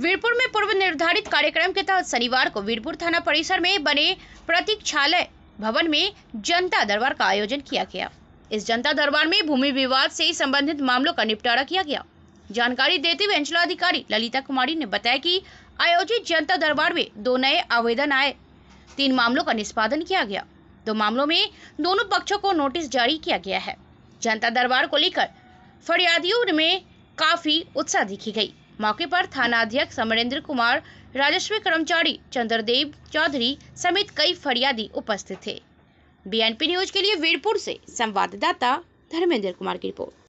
वीरपुर में पूर्व निर्धारित कार्यक्रम के तहत शनिवार को वीरपुर थाना परिसर में बने प्रतीक्षालय भवन में जनता दरबार का आयोजन किया गया इस जनता दरबार में भूमि विवाद से संबंधित मामलों का निपटारा किया गया जानकारी देते हुए अंचलाधिकारी ललिता कुमारी ने बताया कि आयोजित जनता दरबार में दो नए आवेदन आए तीन मामलों का निष्पादन किया गया दो मामलों में दोनों पक्षों को नोटिस जारी किया गया है जनता दरबार को लेकर फरियादियों में काफी उत्साह दिखी गई मौके पर थानाध्यक्ष समरेंद्र कुमार राजस्व कर्मचारी चंद्रदेव चौधरी समेत कई फरियादी उपस्थित थे बीएनपी न्यूज के लिए वीरपुर से संवाददाता धर्मेंद्र कुमार की रिपोर्ट